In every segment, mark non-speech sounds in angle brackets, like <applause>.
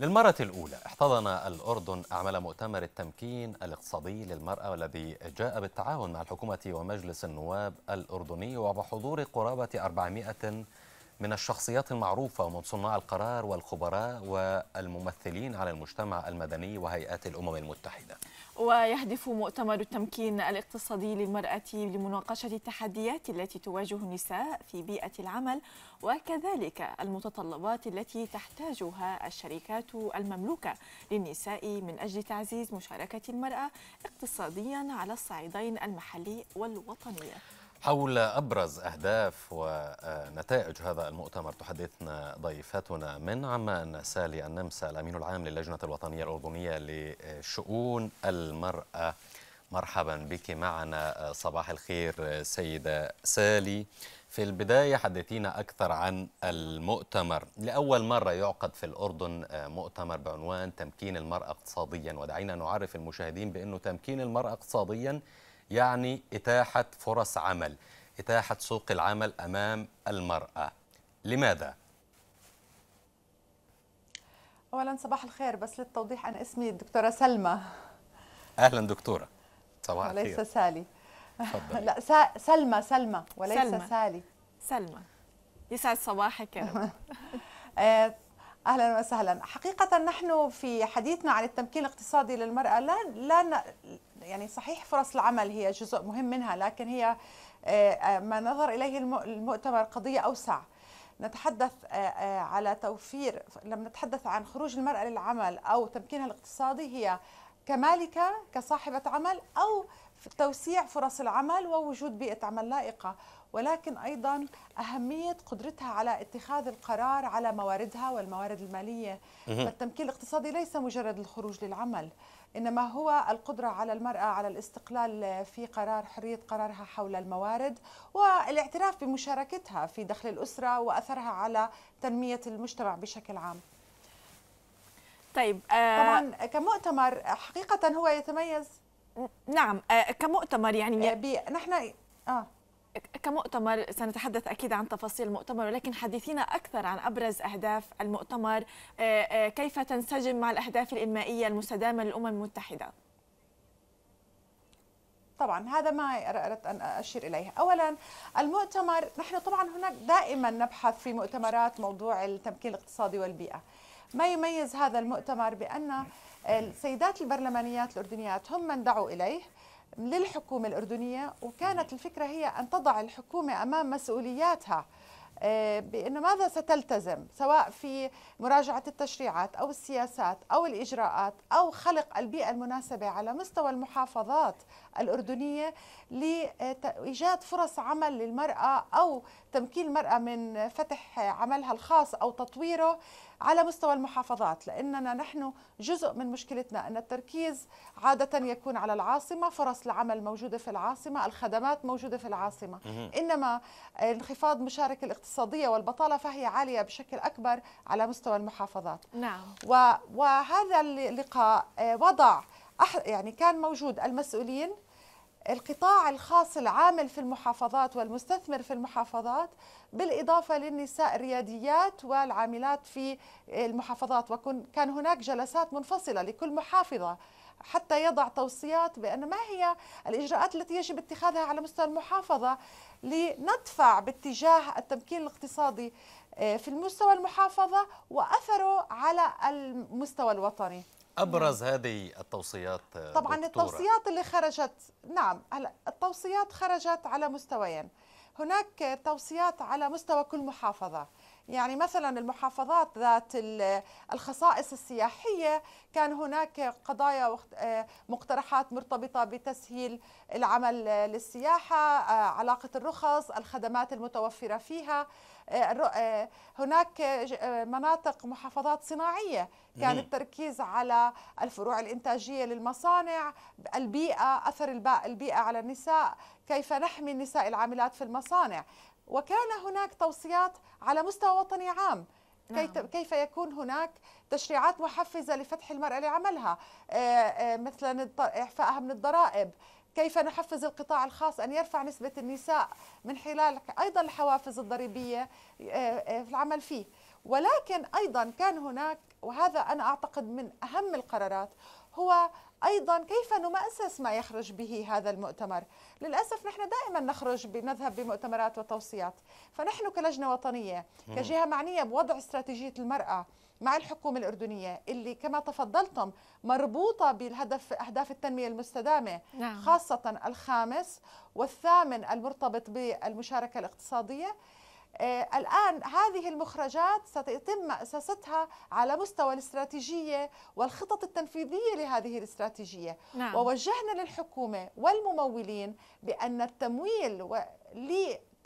للمرة الأولى احتضن الأردن أعمال مؤتمر التمكين الاقتصادي للمرأة والذي جاء بالتعاون مع الحكومة ومجلس النواب الأردني وبحضور قرابة 400 من الشخصيات المعروفة ومن صناع القرار والخبراء والممثلين على المجتمع المدني وهيئات الأمم المتحدة ويهدف مؤتمر التمكين الاقتصادي للمرأة لمناقشة التحديات التي تواجه النساء في بيئة العمل وكذلك المتطلبات التي تحتاجها الشركات المملوكة للنساء من أجل تعزيز مشاركة المرأة اقتصاديا على الصعيدين المحلي والوطني حول أبرز أهداف ونتائج هذا المؤتمر تحدثنا ضيفتنا من عمان سالي النمسا الأمين العام للجنة الوطنية الأردنية لشؤون المرأة مرحبا بك معنا صباح الخير سيدة سالي في البداية حدثينا أكثر عن المؤتمر لأول مرة يعقد في الأردن مؤتمر بعنوان تمكين المرأة اقتصاديا ودعينا نعرف المشاهدين بأنه تمكين المرأة اقتصاديا يعني إتاحة فرص عمل إتاحة سوق العمل أمام المرأة لماذا؟ أولا صباح الخير بس للتوضيح أنا اسمي الدكتورة سلمى أهلا دكتورة صباح الخير وليس سالي فضل. لا سلمى سلمى وليس سلمة. سالي سلمى يسعد صباحك <laughs> آه، اهلا وسهلا حقيقه نحن في حديثنا عن التمكين الاقتصادي للمراه لا لا يعني صحيح فرص العمل هي جزء مهم منها لكن هي آه، آه، ما نظر إليه المؤتمر قضية أوسع نتحدث آه، على توفير لما نتحدث عن خروج المرأة للعمل أو تمكينها الاقتصادي هي كمالكة كصاحبة عمل أو توسيع فرص العمل ووجود بيئة عمل لائقة ولكن أيضا أهمية قدرتها على اتخاذ القرار على مواردها والموارد المالية فالتمكين الاقتصادي ليس مجرد الخروج للعمل إنما هو القدرة على المرأة على الاستقلال في قرار حرية قرارها حول الموارد والاعتراف بمشاركتها في دخل الأسرة وأثرها على تنمية المجتمع بشكل عام طيب آه طبعا كمؤتمر حقيقة هو يتميز نعم آه كمؤتمر يعني آه، نحن آه كمؤتمر سنتحدث أكيد عن تفاصيل المؤتمر ولكن حديثينا أكثر عن أبرز أهداف المؤتمر آه، آه، كيف تنسجم مع الأهداف الإنمائية المستدامة للأمم المتحدة طبعا هذا ما اردت ان اشير اليه، اولا المؤتمر نحن طبعا هناك دائما نبحث في مؤتمرات موضوع التمكين الاقتصادي والبيئه. ما يميز هذا المؤتمر بان السيدات البرلمانيات الاردنيات هم من دعوا اليه، للحكومة الأردنية وكانت الفكرة هي أن تضع الحكومة أمام مسؤولياتها آه، بأن ماذا ستلتزم سواء في مراجعة التشريعات أو السياسات أو الإجراءات أو خلق البيئة المناسبة على مستوى المحافظات الأردنية لإيجاد فرص عمل للمرأة أو تمكين المرأة من فتح عملها الخاص أو تطويره على مستوى المحافظات لأننا نحن جزء من مشكلتنا أن التركيز عادة يكون على العاصمة فرص العمل موجودة في العاصمة الخدمات موجودة في العاصمة إنما انخفاض مشاركة الاقتصادية والبطالة فهي عالية بشكل أكبر على مستوى المحافظات نعم. وهذا اللقاء آه، وضع يعني كان موجود المسؤولين القطاع الخاص العامل في المحافظات والمستثمر في المحافظات بالإضافة للنساء الرياديات والعاملات في المحافظات وكان هناك جلسات منفصلة لكل محافظة حتى يضع توصيات بأن ما هي الإجراءات التي يجب اتخاذها على مستوى المحافظة لندفع باتجاه التمكين الاقتصادي آه، في المستوى المحافظة وأثره على المستوى الوطني ابرز هذه التوصيات آه، طبعا دكتورة. التوصيات اللي خرجت نعم هلا التوصيات خرجت على مستويين هناك توصيات على مستوى كل محافظه يعني مثلا المحافظات ذات الخصائص السياحية كان هناك قضايا آه، مقترحات مرتبطة بتسهيل العمل للسياحة آه، علاقة الرخص الخدمات المتوفرة فيها آه، هناك مناطق محافظات صناعية كان التركيز على الفروع الإنتاجية للمصانع البيئة أثر البيئة على النساء كيف نحمي النساء العاملات في المصانع وكان هناك توصيات على مستوى وطني عام نعم. كيف يكون هناك تشريعات محفزة لفتح المرأة لعملها آه، آه، مثلا إعفائها من الضرائب كيف نحفز القطاع الخاص أن يرفع نسبة النساء من خلال أيضا الحوافز الضريبية آه، في العمل فيه ولكن أيضا كان هناك وهذا أنا أعتقد من أهم القرارات هو ايضا كيف نمأسس ما يخرج به هذا المؤتمر؟ للاسف نحن دائما نخرج بنذهب بمؤتمرات وتوصيات، فنحن كلجنه وطنيه، كجهه معنيه بوضع استراتيجيه المراه مع الحكومه الاردنيه اللي كما تفضلتم مربوطه بالهدف اهداف التنميه المستدامه نعم. خاصه الخامس والثامن المرتبط بالمشاركه الاقتصاديه آه، الآن هذه المخرجات سيتم مأسستها على مستوى الاستراتيجية والخطط التنفيذية لهذه الاستراتيجية نعم. ووجهنا للحكومة والممولين بأن التمويل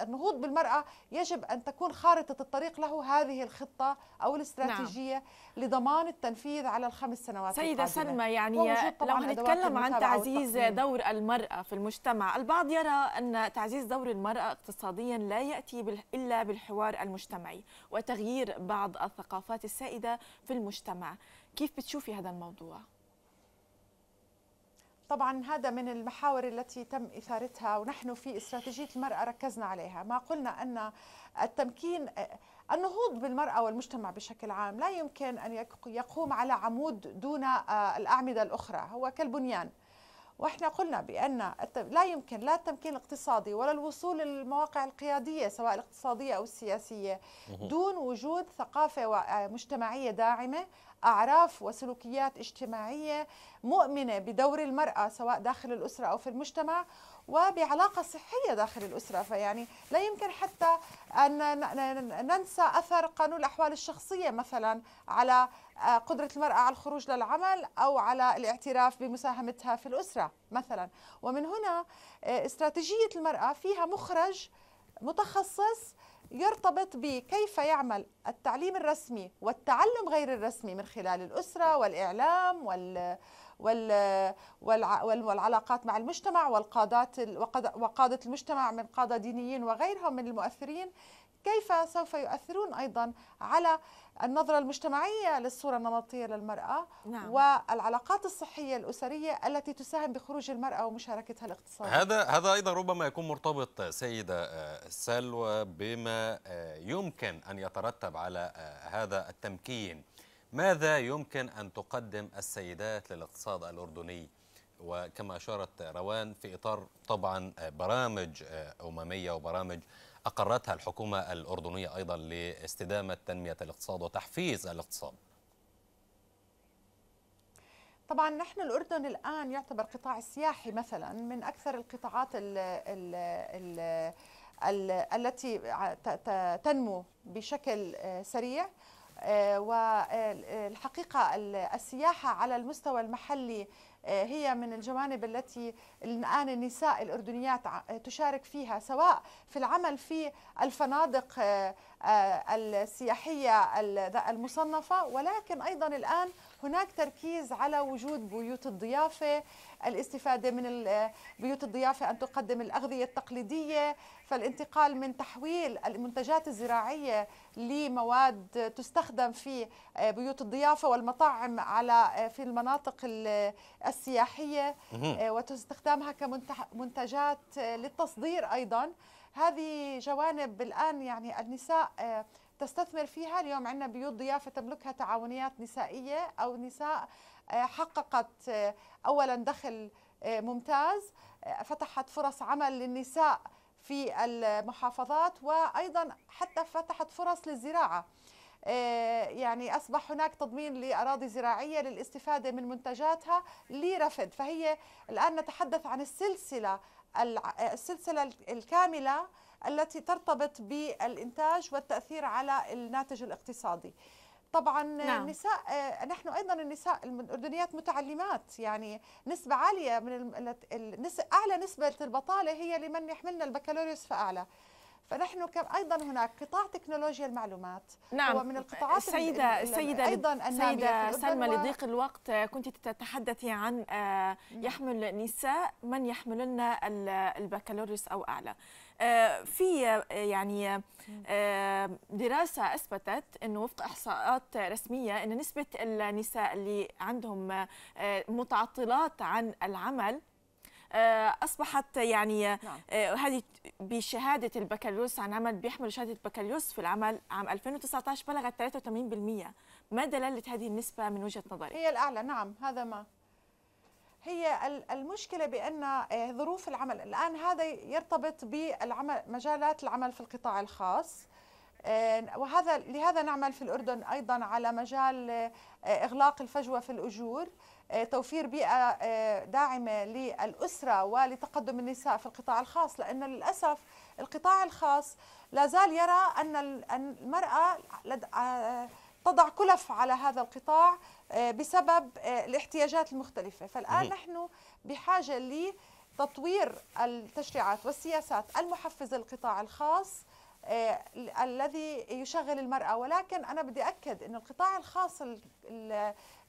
النهوض بالمرأة يجب أن تكون خارطة الطريق له هذه الخطة أو الاستراتيجية نعم. لضمان التنفيذ على الخمس سنوات سيدة القادمة. سلمى يعني لو نتكلم عن تعزيز دور المرأة في المجتمع البعض يرى أن تعزيز دور المرأة اقتصاديا لا يأتي إلا بالحوار المجتمعي وتغيير بعض الثقافات السائدة في المجتمع كيف بتشوفي هذا الموضوع؟ طبعا هذا من المحاور التي تم اثارتها ونحن في استراتيجيه المراه ركزنا عليها، ما قلنا ان التمكين النهوض بالمراه والمجتمع بشكل عام لا يمكن ان يقوم على عمود دون آه، الاعمده الاخرى، هو كالبنيان. واحنا قلنا بان لا يمكن لا التمكين الاقتصادي ولا الوصول للمواقع القياديه سواء الاقتصاديه او السياسيه دون وجود ثقافه آه، مجتمعيه داعمه أعراف وسلوكيات اجتماعية مؤمنة بدور المرأة سواء داخل الأسرة أو في المجتمع وبعلاقة صحية داخل الأسرة فيعني لا يمكن حتى أن ننسى أثر قانون الأحوال الشخصية مثلا على آه، قدرة المرأة على الخروج للعمل أو على الاعتراف بمساهمتها في الأسرة مثلا ومن هنا آه، استراتيجية المرأة فيها مخرج متخصص يرتبط بكيف يعمل التعليم الرسمي والتعلم غير الرسمي من خلال الأسرة والإعلام وال وال والعلاقات مع المجتمع والقادات وقادة المجتمع من قادة دينيين وغيرهم من المؤثرين كيف سوف يؤثرون ايضا على النظره المجتمعيه للصوره النمطيه للمراه نعم. والعلاقات الصحيه الاسريه التي تساهم بخروج المراه ومشاركتها الاقتصاديه هذا هذا ايضا ربما يكون مرتبط سيده آه، سلوى بما آه، يمكن ان يترتب على آه، هذا التمكين ماذا يمكن ان تقدم السيدات للاقتصاد الاردني وكما اشارت روان في اطار طبعا برامج امميه وبرامج أقرتها الحكومة الأردنية أيضا لاستدامة تنمية الاقتصاد وتحفيز الاقتصاد طبعا نحن الأردن الآن يعتبر قطاع السياحي مثلا من أكثر القطاعات ال ال ال التي تنمو بشكل سريع آه، والحقيقة السياحة على المستوى المحلي آه، هي من الجوانب التي الآن النساء الأردنيات تشارك فيها سواء في العمل في الفنادق آه، آه، السياحية المصنفة ولكن أيضا الآن هناك تركيز على وجود بيوت الضيافة الاستفادة من بيوت الضيافة أن تقدم الأغذية التقليدية فالانتقال من تحويل المنتجات الزراعية لمواد تستخدم في آه، بيوت الضيافة والمطاعم على آه، في المناطق السياحية آه، وتستخدمها كمنتجات للتصدير أيضا هذه جوانب الآن يعني النساء تستثمر فيها اليوم عندنا بيوت ضيافة تملكها تعاونيات نسائية أو نساء آه، حققت آه، أولا دخل آه، ممتاز فتحت فرص عمل للنساء في المحافظات وأيضا حتى فتحت فرص للزراعة يعني أصبح هناك تضمين لأراضي زراعية للاستفادة من منتجاتها لرفد فهي الآن نتحدث عن السلسلة السلسلة الكاملة التي ترتبط بالإنتاج والتأثير على الناتج الاقتصادي طبعا نعم. النساء آه، نحن ايضا النساء الاردنيات متعلمات يعني نسبه عاليه من اعلى نسبه البطاله هي لمن يحملن البكالوريوس فاعلى فنحن كم ايضا هناك قطاع تكنولوجيا المعلومات نعم هو من القطاعات سيدة سيدة ايضا سيدة سلمى لضيق الوقت آه، كنت تتحدثي عن آه، يحمل نساء من يحملن البكالوريوس او اعلى آه، في آه، يعني آه، دراسه اثبتت انه وفق احصاءات رسميه ان نسبه النساء اللي عندهم متعطلات عن العمل اصبحت يعني نعم. هذه بشهاده البكالوريوس عن عمل بيحملوا شهاده البكالوريوس في العمل عام 2019 بلغت 83% ما دلاله هذه النسبه من وجهه نظري؟ هي الاعلى نعم هذا ما هي المشكله بان آه، ظروف العمل الان هذا يرتبط بالعمل مجالات العمل في القطاع الخاص آه، وهذا لهذا نعمل في الاردن ايضا على مجال آه، اغلاق الفجوه في الاجور توفير بيئه داعمه للاسره ولتقدم النساء في القطاع الخاص لان للاسف القطاع الخاص لا زال يرى ان المراه تضع كلف على هذا القطاع آه، بسبب آه، الاحتياجات المختلفة فالآن نحن بحاجة لتطوير التشريعات والسياسات المحفزة للقطاع الخاص آه، الذي يشغل المرأة ولكن أنا بدي أكد أن القطاع الخاص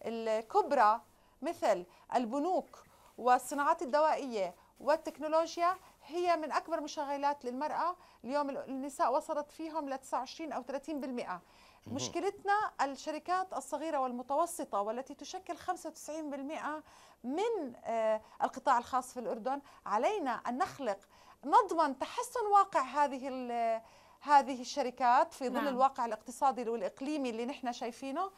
الكبرى مثل البنوك والصناعات الدوائية والتكنولوجيا هي من أكبر مشغلات للمرأة اليوم النساء وصلت فيهم ل 29 أو 30% مشكلتنا الشركات الصغيرة والمتوسطة والتي تشكل 95% من آه، القطاع الخاص في الأردن علينا أن نخلق نضمن تحسن واقع هذه هذه الشركات في ظل نعم. الواقع الاقتصادي والإقليمي اللي نحن شايفينه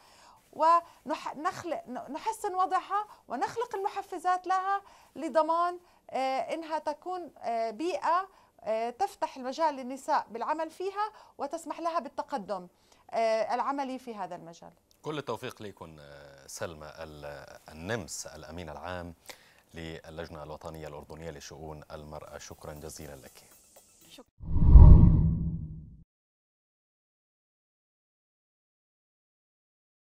ونخلق نحسن وضعها ونخلق المحفزات لها لضمان آه، انها تكون آه، بيئه تفتح المجال للنساء بالعمل فيها وتسمح لها بالتقدم آه، العملي في هذا المجال كل التوفيق ليكن آه، سلمى النمس الأمين العام للجنة الوطنية الأردنية لشؤون المرأة شكرا جزيلا لك شكرا.